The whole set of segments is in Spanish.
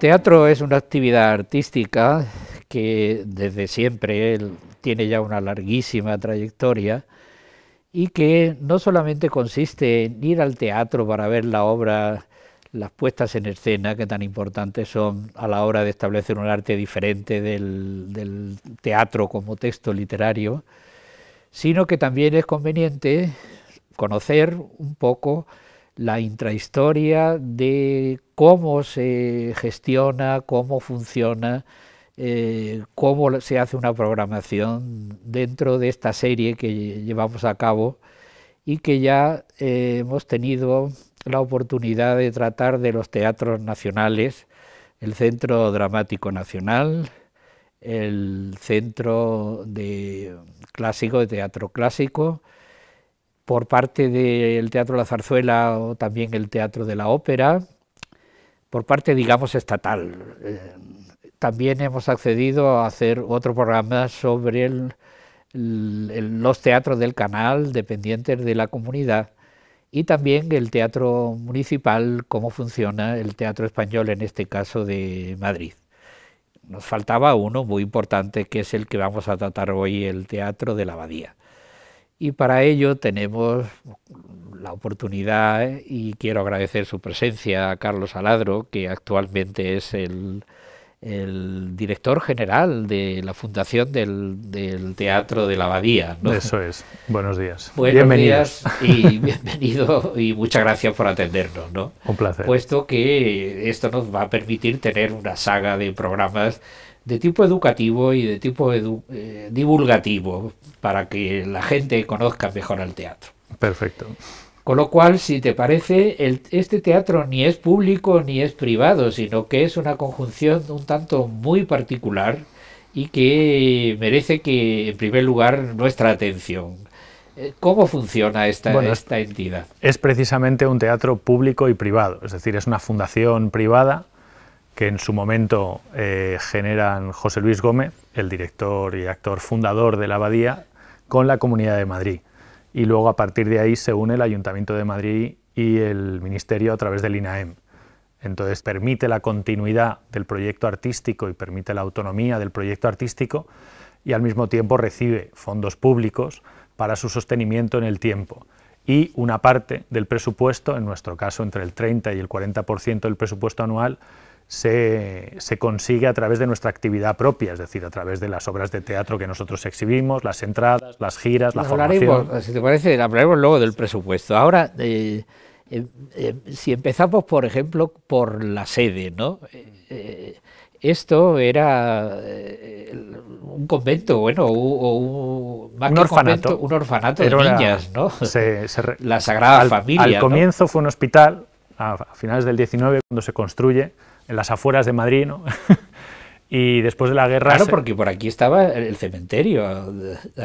teatro es una actividad artística que desde siempre tiene ya una larguísima trayectoria y que no solamente consiste en ir al teatro para ver la obra, las puestas en escena que tan importantes son a la hora de establecer un arte diferente del teatro como texto literario, sino que también es conveniente conocer un poco la intrahistoria de cómo se gestiona, cómo funciona, eh, cómo se hace una programación dentro de esta serie que llevamos a cabo y que ya eh, hemos tenido la oportunidad de tratar de los teatros nacionales, el Centro Dramático Nacional, el Centro de Clásico de Teatro Clásico, por parte del Teatro La Zarzuela o también el Teatro de la Ópera, por parte, digamos, estatal. Eh, también hemos accedido a hacer otro programa sobre los teatros del canal dependientes de la comunidad y también el teatro municipal, cómo funciona el teatro español, en este caso de Madrid. Nos faltaba uno muy importante, que es el que vamos a tratar hoy, el Teatro de la Abadía y para ello tenemos la oportunidad eh, y quiero agradecer su presencia a Carlos Aladro, que actualmente es el, director general de la Fundación del, Teatro de la Abadía. Eso es. Buenos días. Buenos Bienvenidos. y bienvenido y muchas gracias por atendernos. ¿no? Un placer. Puesto que esto nos va a permitir tener una saga de programas de tipo educativo y de tipo eh, divulgativo para que la gente conozca mejor al teatro. Perfecto. Con lo cual, si te parece, este teatro ni es público ni es privado, sino que es una conjunción un tanto muy particular y que merece que, en primer lugar, nuestra atención. Eh, ¿Cómo funciona esta, esta entidad? Es precisamente un teatro público y privado, es decir, es una fundación privada que en su momento eh, generan José Luis Gómez, el director y actor fundador de la abadía, con la Comunidad de Madrid. Y luego a partir de ahí se une el Ayuntamiento de Madrid y el Ministerio a través del INAEM. Entonces permite la continuidad del proyecto artístico y permite la autonomía del proyecto artístico y al mismo tiempo recibe fondos públicos para su sostenimiento en el tiempo y una parte del presupuesto, en nuestro caso entre el 30 y el 40% del presupuesto anual, se, consigue a través de nuestra actividad propia, es decir, a través de las obras de teatro que nosotros exhibimos, las entradas, las giras, la formación. Eh, si te parece, hablaremos luego del presupuesto. Ahora, eh, eh, si empezamos, por ejemplo, por la sede, ¿no? esto era un convento, bueno, un, un, orfanato. un orfanato de niñas, ¿no? la Sagrada Familia. Al comienzo fue un hospital, a, a finales del 19, cuando se construye, en las afueras de Madrid, ¿no? y después de la guerra... Claro, porque por aquí estaba el cementerio,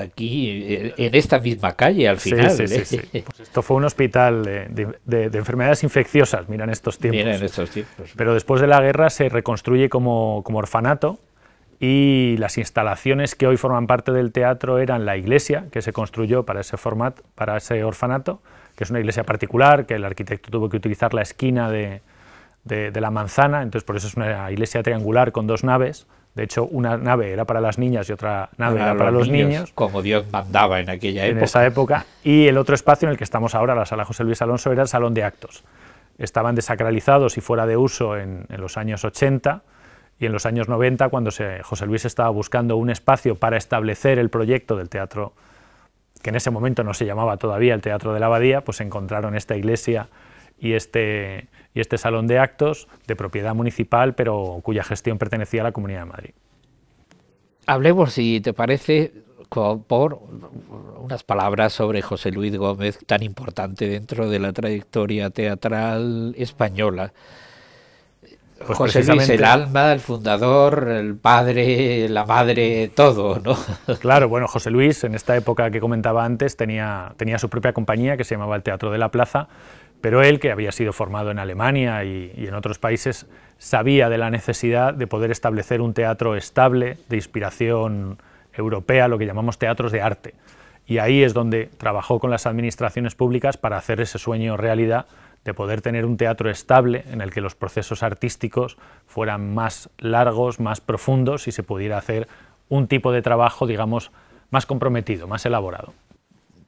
aquí, eh, en esta misma calle al final. Sí, ¿eh? pues esto fue un hospital de, enfermedades infecciosas, miran estos tiempos. estos tiempos. Pero después de la guerra se reconstruye como, como orfanato, y las instalaciones que hoy forman parte del teatro eran la iglesia que se construyó para ese formato, para ese orfanato, que es una iglesia particular, que el arquitecto tuvo que utilizar la esquina de, de, la manzana, entonces por eso es una iglesia triangular con dos naves. De hecho, una nave era para las niñas y otra nave era para los niños, Como Dios mandaba en aquella época. En esa época. Y el otro espacio en el que estamos ahora, la sala José Luis Alonso, era el salón de actos. Estaban desacralizados y fuera de uso en, los años 80 y en los años 90, cuando José Luis estaba buscando un espacio para establecer el proyecto del teatro, que en ese momento no se llamaba todavía el Teatro de la Abadía, pues encontraron esta iglesia y este, y este salón de actos de propiedad municipal, pero cuya gestión pertenecía a la Comunidad de Madrid. Hablemos, si te parece, por unas palabras sobre José Luis Gómez, tan importante dentro de la trayectoria teatral española. Pues José Luis, el alma, el fundador, el padre, la madre, todo, ¿no? Claro, bueno, José Luis, en esta época que comentaba antes, tenía su propia compañía que se llamaba el Teatro de la Plaza, pero él, que había sido formado en Alemania y, en otros países, sabía de la necesidad de poder establecer un teatro estable, de inspiración europea, lo que llamamos teatros de arte. Y ahí es donde trabajó con las administraciones públicas para hacer ese sueño realidad de poder tener un teatro estable en el que los procesos artísticos fueran más largos, más profundos y se pudiera hacer un tipo de trabajo, digamos, más comprometido, más elaborado.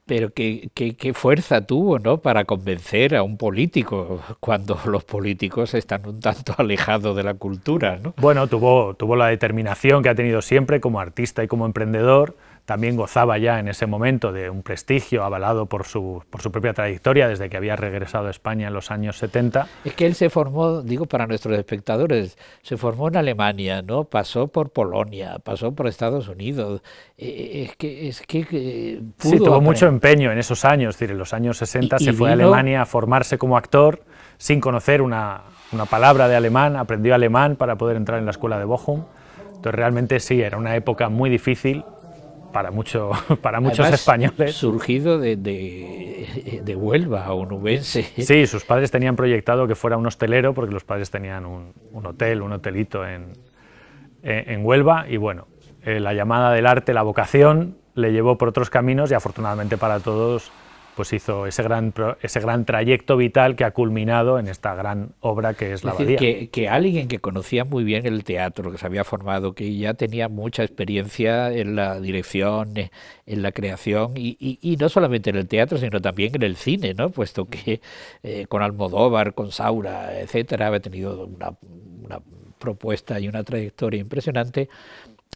Pero qué, fuerza tuvo ¿no? para convencer a un político cuando los políticos están un tanto alejados de la cultura. Bueno, tuvo la determinación que ha tenido siempre como artista y como emprendedor también gozaba ya en ese momento de un prestigio avalado por su, por su propia trayectoria desde que había regresado a España en los años 70. Es que él se formó, digo para nuestros espectadores, se formó en Alemania, ¿no? pasó por Polonia, pasó por Estados Unidos. Eh, eh, es que, es que eh, sí, tuvo mucho empeño en esos años, es decir, en los años 60 se fue a Alemania a formarse como actor sin conocer una, una palabra de alemán, aprendió alemán para poder entrar en la escuela de Bochum. Entonces realmente sí, era una época muy difícil para, para muchos españoles. Surgido de, de, de, Huelva, onubense. Sí, sus padres tenían proyectado que fuera un hostelero, porque los padres tenían un, hotel, un hotelito en, Huelva, y bueno, eh, la llamada del arte, la vocación, le llevó por otros caminos y afortunadamente para todos pues hizo ese gran, ese gran trayecto vital que ha culminado en esta gran obra que es, la decir, Que, alguien que conocía muy bien el teatro, que se había formado, que ya tenía mucha experiencia en la dirección, eh, en la creación, y, no solamente en el teatro, sino también en el cine, ¿no? puesto que eh, con Almodóvar, con Saura, etcétera, había tenido una, una propuesta y una trayectoria impresionante,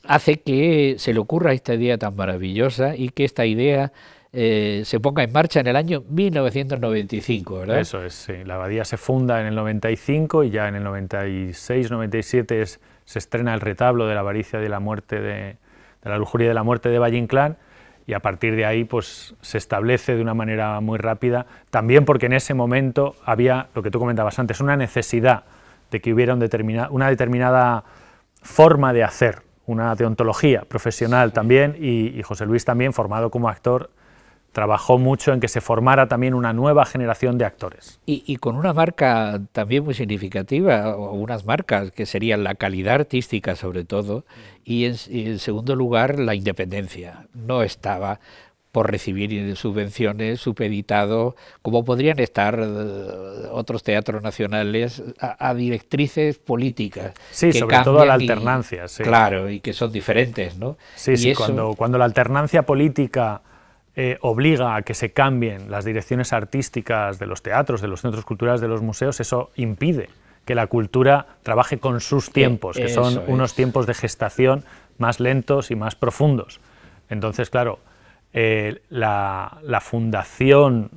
hace que se le ocurra esta idea tan maravillosa y que esta idea eh, se ponga en marcha en el año 1995, ¿verdad? Eso es, sí. La abadía se funda en el 95 y ya en el 96-97 se estrena el retablo de la avaricia de la muerte de, de la lujuria de la muerte de Valle Inclán y a partir de ahí pues se establece de una manera muy rápida, también porque en ese momento había lo que tú comentabas antes, una necesidad de que hubiera una determinada forma de hacer, una deontología profesional también y, y, José Luis también formado como actor trabajó mucho en que se formara también una nueva generación de actores. Y, con una marca también muy significativa, o unas marcas que serían la calidad artística sobre todo, y en, segundo lugar la independencia. No estaba por recibir subvenciones, supeditado, como podrían estar eh, otros teatros nacionales, a, directrices políticas. Sí, sobre todo a la alternancia. Claro, y que son diferentes. ¿no? Sí, sí, cuando, cuando la alternancia política eh, obliga a que se cambien las direcciones artísticas de los teatros, de los centros culturales, de los museos, eso impide que la cultura trabaje con sus tiempos, que son unos tiempos de gestación más lentos y más profundos. Entonces, claro, eh, la, fundación,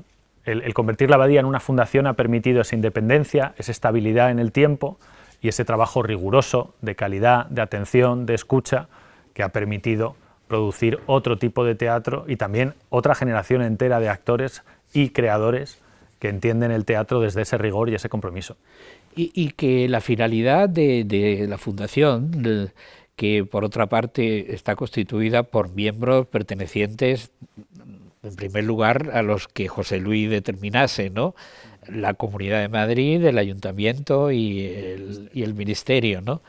el, convertir la abadía en una fundación ha permitido esa independencia, esa estabilidad en el tiempo y ese trabajo riguroso de calidad, de atención, de escucha, que ha permitido producir otro tipo de teatro y también otra generación entera de actores y creadores que entienden el teatro desde ese rigor y ese compromiso. Y, que la finalidad de, la fundación, que por otra parte está constituida por miembros pertenecientes, en primer lugar, a los que José Luis determinase, ¿no? la Comunidad de Madrid, el Ayuntamiento y el, y el Ministerio, ¿no?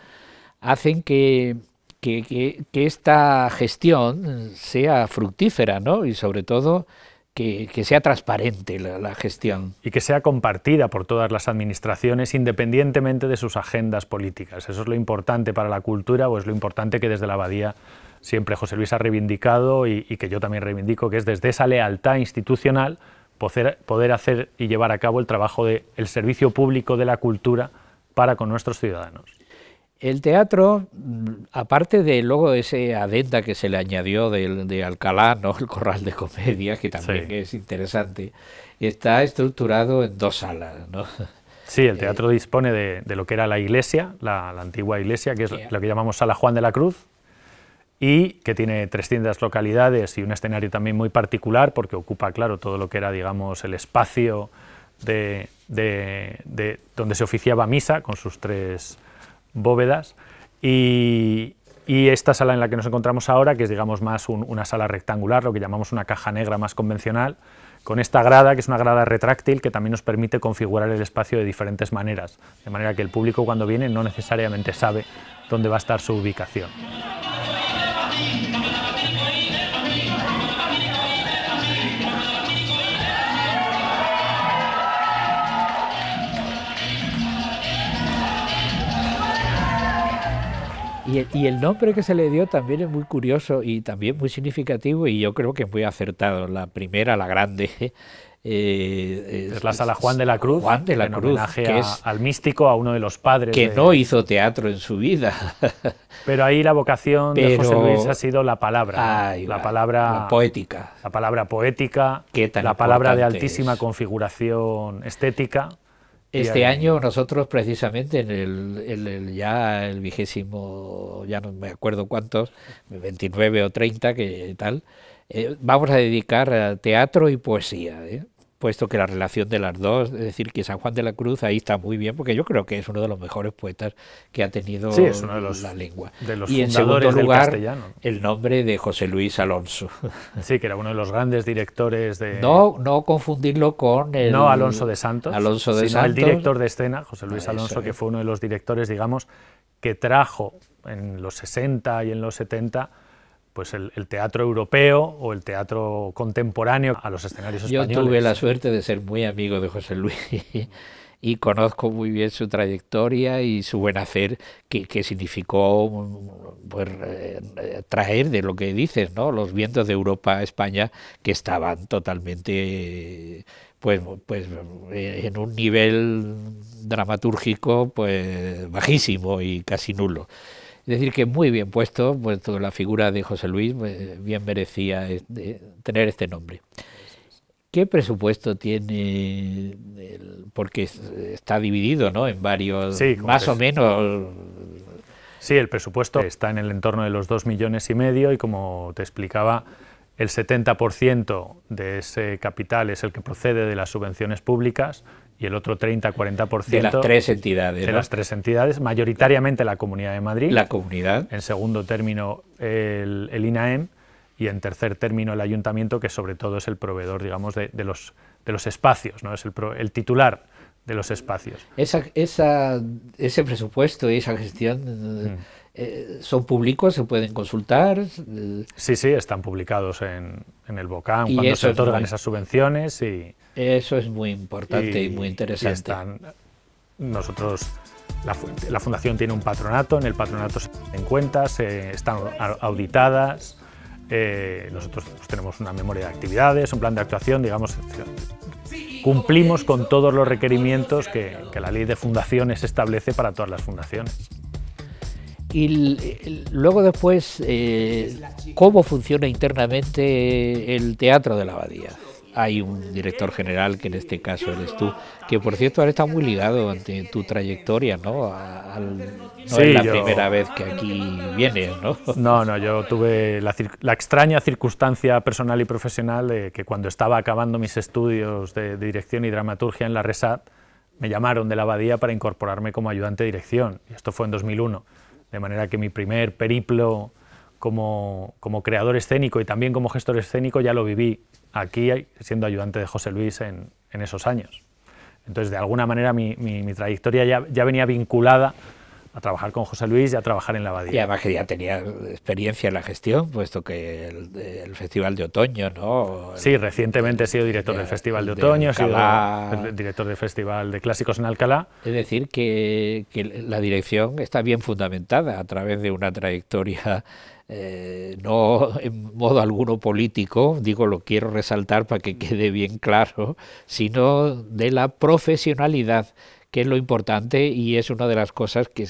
hacen que que, esta gestión sea fructífera, ¿no? Y sobre todo que, sea transparente la, gestión. Y que sea compartida por todas las administraciones independientemente de sus agendas políticas. Eso es lo importante para la cultura o es lo importante que desde la abadía siempre José Luis ha reivindicado y, que yo también reivindico, que es desde esa lealtad institucional poder, hacer y llevar a cabo el trabajo del servicio público de la cultura para con nuestros ciudadanos. El teatro, mm, aparte de luego ese adenda que se le añadió de, Alcalá, ¿no? el corral de comedia, que también es interesante, está estructurado en dos salas. ¿no? Sí, el eh, teatro dispone de, lo que era la iglesia, la, antigua iglesia, que es lo que llamamos Sala Juan de la Cruz, y que tiene 300 localidades y un escenario también muy particular, porque ocupa, claro, todo lo que era, digamos, el espacio donde se oficiaba misa, con sus tres bóvedas y, esta sala en la que nos encontramos ahora, que es digamos más una sala rectangular, lo que llamamos una caja negra más convencional, con esta grada, que es una grada retráctil, que también nos permite configurar el espacio de diferentes maneras, de manera que el público cuando viene no necesariamente sabe dónde va a estar su ubicación. Y, el nombre que se le dio también es muy curioso y también muy significativo y yo creo que muy acertado. La primera, la grande. Eh, es la sala Juan de la Cruz, Juan de la Cruz, al místico, a uno de los padres. Que no hizo teatro en su vida. Pero ahí la vocación de José Luis ha sido la palabra. la palabra poética. La palabra poética, la palabra de altísima configuración estética. Este año nosotros precisamente en el, ya el vigésimo, ya no me acuerdo cuántos, 29 o 30, que tal, eh, vamos a dedicar a teatro y poesía. ¿eh? puesto que la relación de las dos, es decir, que San Juan de la Cruz ahí está muy bien, porque yo creo que es uno de los mejores poetas que ha tenido sí, es uno de los, la lengua. De los y en segundo lugar, el nombre de José Luis Alonso. Sí, que era uno de los grandes directores de... No, no confundirlo con el... No Alonso de Santos, Alonso de Santos. el director de escena, José Luis ah, Alonso, que fue uno de los directores, digamos, que trajo en los 60 y en los 70 pues el, teatro europeo o el teatro contemporáneo a los escenarios españoles. Yo tuve la suerte de ser muy amigo de José Luis y conozco muy bien su trayectoria y su buen hacer, que, significó pues, eh, traer de lo que dices, ¿no? los vientos de Europa a España que estaban totalmente pues, pues eh, en un nivel dramatúrgico pues bajísimo y casi nulo. Es decir, que muy bien puesto, puesto la figura de José Luis, pues, bien merecía este, tener este nombre. ¿Qué presupuesto tiene? porque está dividido ¿no? en varios, más o menos. Sí, el presupuesto está en el entorno de los dos millones y medio y como te explicaba, el 70% de ese capital es el que procede de las subvenciones públicas, y el otro 30-40%. De las tres entidades. De las tres entidades, mayoritariamente la Comunidad de Madrid. La comunidad. En segundo término, el, INAEM. Y en tercer término, el ayuntamiento, que sobre todo es el proveedor, digamos, de, los, de los espacios, ¿no? es el, titular de los espacios. Esa, ese presupuesto y esa gestión mm. Eh, son públicos, se pueden consultar. Sí, sí, están publicados en, en el BOCAM cuando se otorgan esas subvenciones. y Eso es muy importante y, muy interesante. nosotros, la, Fundación tiene un patronato, en el patronato se tienen cuentas, eh, están auditadas. Eh, nosotros pues tenemos una memoria de actividades, un plan de actuación, digamos, cumplimos con todos los requerimientos que la ley de fundaciones establece para todas las fundaciones. Y eh, luego después, eh, cómo funciona internamente el teatro de la abadía. Hay un director general, que en este caso eres tú, que por cierto ahora está muy ligado ante tu trayectoria, ¿no? no es la primera vez que aquí vienes, ¿no? No, no, yo tuve la, extraña circunstancia personal y profesional de que cuando estaba acabando mis estudios de, dirección y dramaturgia en la RESAT, me llamaron de la abadía para incorporarme como ayudante de dirección, esto fue en 2001 de manera que mi primer periplo como, creador escénico y también como gestor escénico ya lo viví aquí siendo ayudante de José Luis en, esos años. Entonces, de alguna manera, mi, trayectoria ya, ya, venía vinculada a trabajar con José Luis y a trabajar en la abadía. Y además que ya tenía experiencia en la gestión, puesto que el, Festival de Otoño, ¿no? sí, recientemente he sido director del Festival de Otoño, he sido director del Festival de Clásicos en Alcalá. Es decir, que, la dirección está bien fundamentada a través de una trayectoria eh, no en modo alguno político, digo lo quiero resaltar para que quede bien claro, sino de la profesionalidad que es lo importante y es una de las cosas que,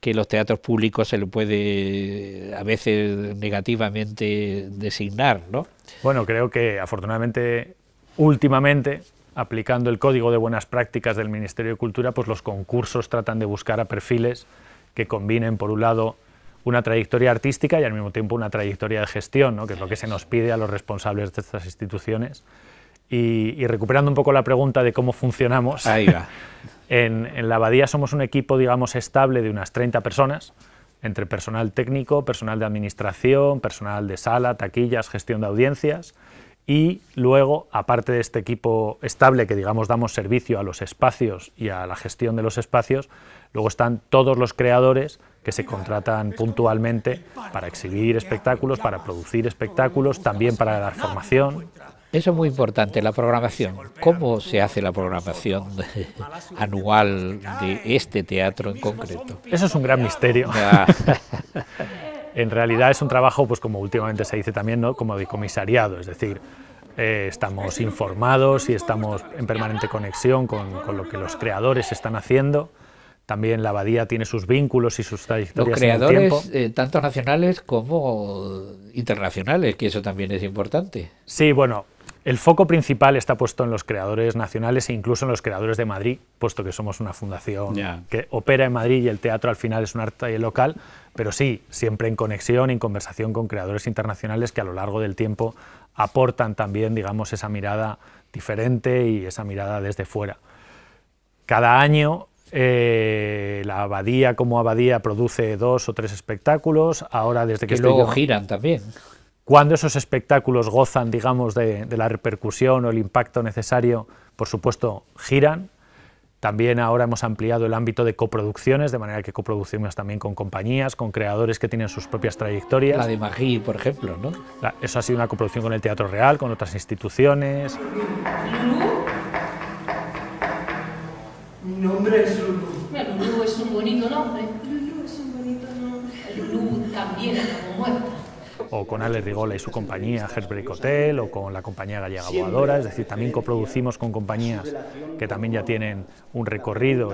que los teatros públicos se le puede eh, a veces negativamente designar, ¿no? Bueno, creo que afortunadamente últimamente aplicando el código de buenas prácticas del Ministerio de Cultura, pues los concursos tratan de buscar a perfiles que combinen por un lado una trayectoria artística y al mismo tiempo una trayectoria de gestión, ¿no? que es lo que se nos pide a los responsables de estas instituciones. Y, y recuperando un poco la pregunta de cómo funcionamos, Ahí va. En, la abadía somos un equipo, digamos, estable de unas 30 personas, entre personal técnico, personal de administración, personal de sala, taquillas, gestión de audiencias, y luego, aparte de este equipo estable que, digamos, damos servicio a los espacios y a la gestión de los espacios, luego están todos los creadores que se contratan puntualmente para exhibir espectáculos, para producir espectáculos, también para dar formación. Eso es muy importante, la programación. ¿Cómo se hace la programación anual de este teatro en concreto? Eso es un gran misterio. en realidad es un trabajo, pues como últimamente se dice también, ¿no? como de comisariado, es decir, eh, estamos informados y estamos en permanente conexión con, lo que los creadores están haciendo. También la abadía tiene sus vínculos y sus trayectorias. Los creadores, eh, tanto nacionales como internacionales, que eso también es importante. Sí, bueno, el foco principal está puesto en los creadores nacionales e incluso en los creadores de Madrid, puesto que somos una fundación que opera en Madrid y el teatro al final es un arte local, pero sí, siempre en conexión, en conversación con creadores internacionales que a lo largo del tiempo aportan también, digamos, esa mirada diferente y esa mirada desde fuera. Cada año eh, la abadía como abadía produce dos o tres espectáculos, ahora desde que... luego giran también. Cuando esos espectáculos gozan, digamos, de, la repercusión o el impacto necesario, por supuesto, giran, también ahora hemos ampliado el ámbito de coproducciones, de manera que coproducimos también con compañías, con creadores que tienen sus propias trayectorias. La de Magí, por ejemplo, ¿no? eso ha sido una coproducción con el Teatro Real, con otras instituciones. Lulú. Mi nombre es Lulú. Lulú es un bonito nombre. Lulú es un bonito nombre. Lulú también es como muerta o con Ale Rigola y su compañía Heartbreak Hotel, o con la compañía Gallega Boadora, es decir, también coproducimos con compañías que también ya tienen un recorrido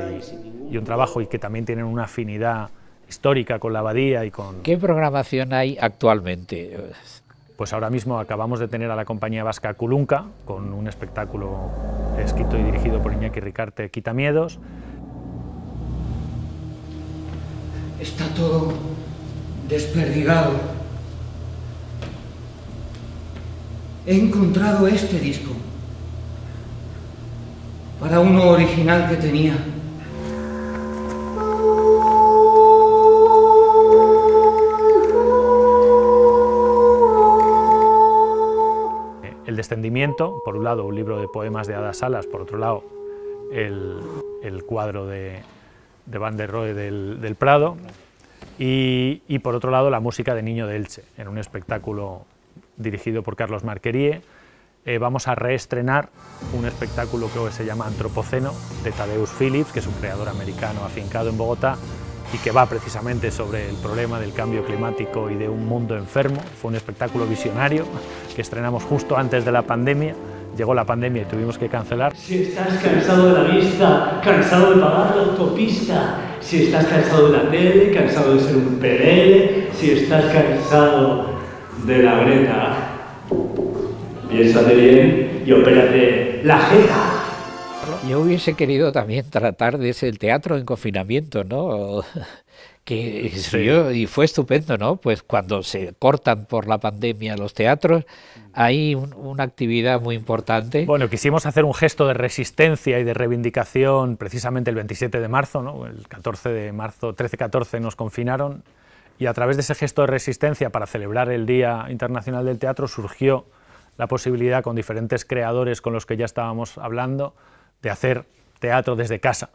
y, un trabajo y que también tienen una afinidad histórica con la abadía y con... ¿Qué programación hay actualmente? Pues ahora mismo acabamos de tener a la compañía vasca Culunca con un espectáculo escrito y dirigido por Iñaki Ricarte, Quita miedos. Está todo desperdigado. he encontrado este disco para uno original que tenía. El descendimiento, por un lado, un libro de poemas de Ada Salas, por otro lado, el, cuadro de, Van der Rohe del, Prado, y, y por otro lado, la música de Niño de Elche, en un espectáculo dirigido por Carlos Marquerie, eh, vamos a reestrenar un espectáculo que se llama Antropoceno, de Tadeusz Phillips, que es un creador americano afincado en Bogotá y que va precisamente sobre el problema del cambio climático y de un mundo enfermo. Fue un espectáculo visionario que estrenamos justo antes de la pandemia. Llegó la pandemia y tuvimos que cancelar. Si estás cansado de la vista, cansado de pagar la autopista, si estás cansado de la tele, cansado de ser un PDL, si estás cansado de la Greta. Piénsate bien y opérate la jeta. Yo hubiese querido también tratar de ese teatro en confinamiento, ¿no? que yo, y fue estupendo, ¿no? Pues cuando se cortan por la pandemia los teatros, hay una actividad muy importante. Bueno, quisimos hacer un gesto de resistencia y de reivindicación precisamente el 27 de marzo, ¿no? El 14 de marzo, 13-14 nos confinaron y a través de ese gesto de resistencia para celebrar el Día Internacional del Teatro surgió la posibilidad con diferentes creadores con los que ya estábamos hablando de hacer teatro desde casa.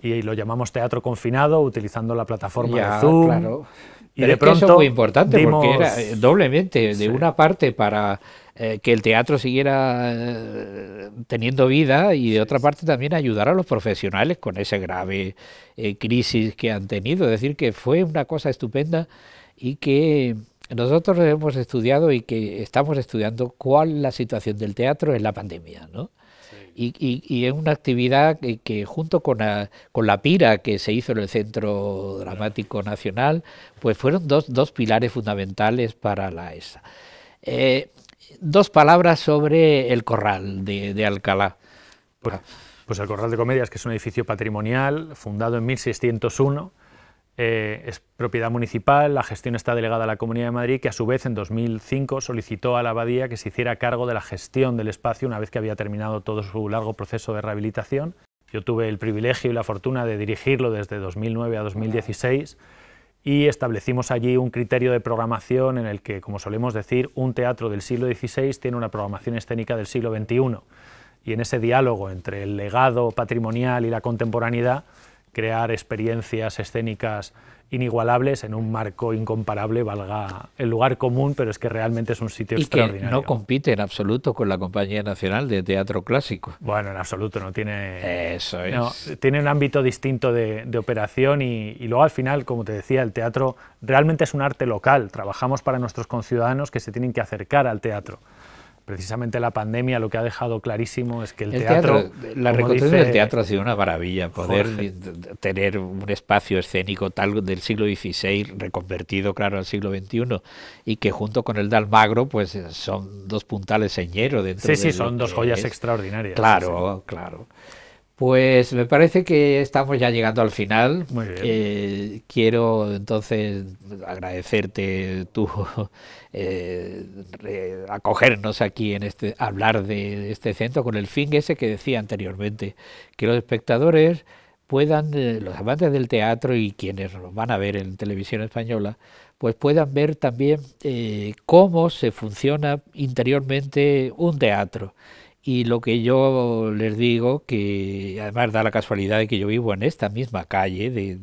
Y lo llamamos teatro confinado utilizando la plataforma de Zoom, pero de pronto fue importante porque era eh, doblemente, de una parte para eh, que el teatro siguiera eh, teniendo vida y de otra parte también ayudar a los profesionales con esa grave crisis que han tenido. Es decir, que fue una cosa estupenda y que nosotros hemos estudiado y que estamos estudiando cuál la situación del teatro en la pandemia, ¿no? y, es una actividad que, junto con la, con la, pira que se hizo en el Centro Dramático Nacional, pues fueron dos, pilares fundamentales para la ESA. Eh, dos palabras sobre el corral de, Alcalá. Pues, ah. pues el Corral de Comedias, que es un edificio patrimonial fundado en 1601 eh, es propiedad municipal, la gestión está delegada a la Comunidad de Madrid, que a su vez en 2005 solicitó a la abadía que se hiciera cargo de la gestión del espacio una vez que había terminado todo su largo proceso de rehabilitación. Yo tuve el privilegio y la fortuna de dirigirlo desde 2009 a 2016 y establecimos allí un criterio de programación en el que, como solemos decir, un teatro del siglo XVI tiene una programación escénica del siglo XXI. Y en ese diálogo entre el legado patrimonial y la contemporaneidad, crear experiencias escénicas inigualables en un marco incomparable, valga el lugar común, pero es que realmente es un sitio extraordinario. Que no compite en absoluto con la Compañía Nacional de Teatro Clásico. Bueno, en absoluto, no tiene. Eso es. tiene un ámbito distinto de, operación y, y, luego al final, como te decía, el teatro realmente es un arte local. Trabajamos para nuestros conciudadanos que se tienen que acercar al teatro precisamente la pandemia lo que ha dejado clarísimo es que el, teatro, La reconstrucción del teatro ha sido una maravilla, poder tener un espacio escénico tal del siglo XVI reconvertido, claro, al siglo XXI, y que junto con el Dalmagro, pues eh, son dos puntales señeros dentro Sí, sí, son dos joyas extraordinarias. Claro, claro. Pues me parece que estamos ya llegando al final. Eh, quiero entonces agradecerte tu eh, acogernos aquí en este hablar de este centro con el fin ese que decía anteriormente, que los espectadores puedan, eh, los amantes del teatro y quienes lo van a ver en televisión española, pues puedan ver también cómo se funciona interiormente un teatro y lo que yo les digo, que además da la casualidad de que yo vivo en esta misma calle de,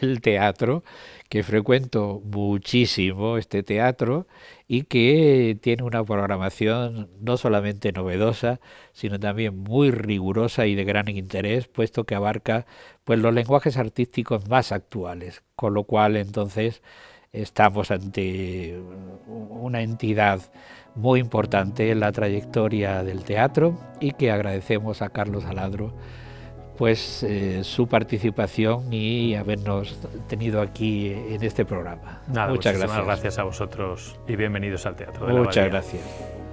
del teatro, que frecuento muchísimo este teatro y que tiene una programación no solamente novedosa, sino también muy rigurosa y de gran interés, puesto que abarca pues, los lenguajes artísticos más actuales, con lo cual entonces estamos ante una entidad muy importante en la trayectoria del teatro y que agradecemos a Carlos Aladro pues eh, su participación y habernos tenido aquí en este programa. Muchas gracias. gracias a vosotros y bienvenidos al Teatro Muchas gracias.